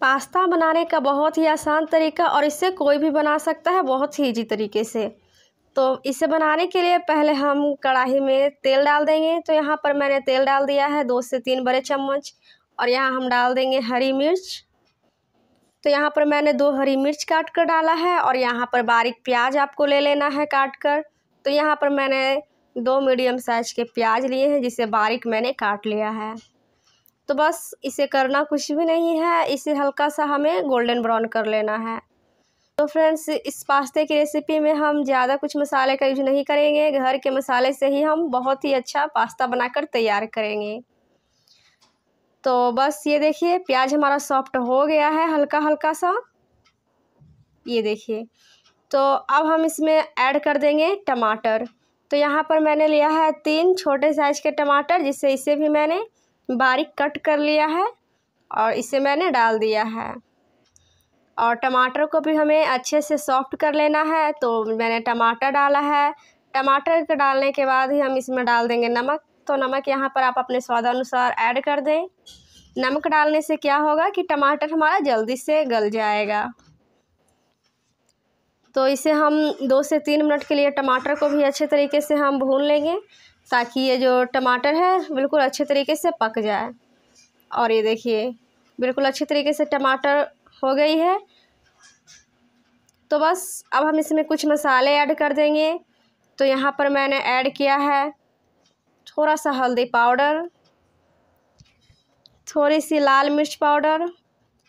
pasta बनाने का बहुत ही आसान तरीका और इसे कोई भी बना सकता है बहुत ही ईजी तरीके से तो इसे बनाने के लिए पहले हम कढ़ाई में तेल डाल देंगे तो यहाँ पर मैंने तेल डाल दिया है दो से तीन बड़े चम्मच और यहाँ हम डाल देंगे हरी मिर्च तो यहाँ पर मैंने दो हरी मिर्च काट कर डाला है और यहाँ पर बारीक प्याज आपको ले लेना है काट कर तो यहाँ पर मैंने दो मीडियम साइज के प्याज लिए हैं जिसे बारीक मैंने काट लिया है तो बस इसे करना कुछ भी नहीं है इसे हल्का सा हमें गोल्डन ब्राउन कर लेना है तो फ्रेंड्स इस पास्ते की रेसिपी में हम ज़्यादा कुछ मसाले का यूज नहीं करेंगे घर के मसाले से ही हम बहुत ही अच्छा पास्ता बनाकर तैयार करेंगे तो बस ये देखिए प्याज हमारा सॉफ्ट हो गया है हल्का हल्का सा ये देखिए तो अब हम इसमें ऐड कर देंगे टमाटर तो यहाँ पर मैंने लिया है तीन छोटे साइज़ के टमाटर जिससे इसे भी मैंने बारीक कट कर लिया है और इसे मैंने डाल दिया है और टमाटर को भी हमें अच्छे से सॉफ्ट कर लेना है तो मैंने टमाटर डाला है टमाटर के डालने के बाद ही हम इसमें डाल देंगे नमक तो नमक यहाँ पर आप अपने स्वाद अनुसार ऐड कर दें नमक डालने से क्या होगा कि टमाटर हमारा जल्दी से गल जाएगा तो इसे हम दो से तीन मिनट के लिए टमाटर को भी अच्छे तरीके से हम भून लेंगे ताकि ये जो टमाटर है बिल्कुल अच्छे तरीके से पक जाए और ये देखिए बिल्कुल अच्छे तरीके से टमाटर हो गई है तो बस अब हम इसमें कुछ मसाले ऐड कर देंगे तो यहाँ पर मैंने ऐड किया है थोड़ा सा हल्दी पाउडर थोड़ी सी लाल मिर्च पाउडर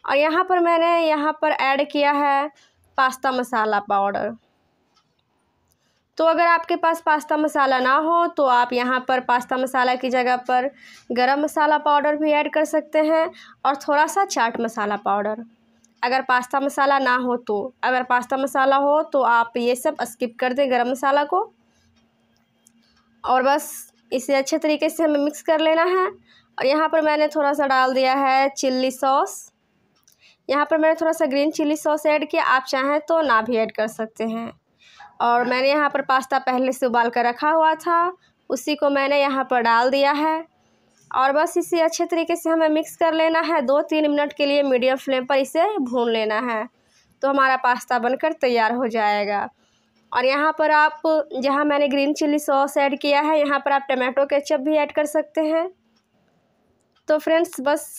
और यहाँ पर मैंने यहाँ पर ऐड किया है पास्ता मसाला पाउडर तो अगर आपके पास पास्ता मसाला ना हो तो आप यहाँ पर पास्ता मसाला की जगह पर गरम मसाला पाउडर भी ऐड कर सकते हैं और थोड़ा सा चाट मसाला पाउडर अगर पास्ता मसाला ना हो तो अगर पास्ता मसाला हो तो आप ये सब स्किप कर दें गरम मसाला को और बस इसे अच्छे तरीके से हमें मिक्स कर लेना है और यहाँ पर मैंने थोड़ा सा डाल दिया है चिल्ली सॉस यहाँ पर मैंने थोड़ा सा ग्रीन चिल्ली सॉस ऐड किया आप चाहें तो ना भी ऐड कर सकते हैं और मैंने यहाँ पर पास्ता पहले से उबाल कर रखा हुआ था उसी को मैंने यहाँ पर डाल दिया है और बस इसे अच्छे तरीके से हमें मिक्स कर लेना है दो तीन मिनट के लिए मीडियम फ्लेम पर इसे भून लेना है तो हमारा पास्ता बनकर तैयार हो जाएगा और यहाँ पर आप जहाँ मैंने ग्रीन चिली सॉस ऐड किया है यहाँ पर आप टमाटो केचप भी ऐड कर सकते हैं तो फ्रेंड्स बस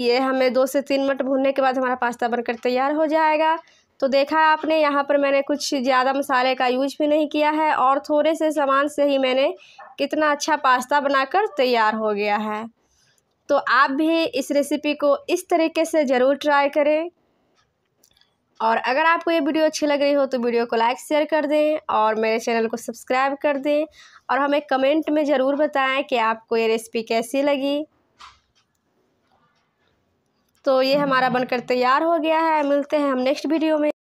ये हमें दो से तीन मिनट भूनने के बाद हमारा पास्ता बनकर तैयार हो जाएगा तो देखा आपने यहाँ पर मैंने कुछ ज़्यादा मसाले का यूज भी नहीं किया है और थोड़े से सामान से ही मैंने कितना अच्छा पास्ता बनाकर तैयार हो गया है तो आप भी इस रेसिपी को इस तरीके से ज़रूर ट्राई करें और अगर आपको ये वीडियो अच्छी लग रही हो तो वीडियो को लाइक शेयर कर दें और मेरे चैनल को सब्सक्राइब कर दें और हमें कमेंट में ज़रूर बताएं कि आपको ये रेसिपी कैसी लगी तो ये हमारा बनकर तैयार हो गया है मिलते हैं हम नेक्स्ट वीडियो में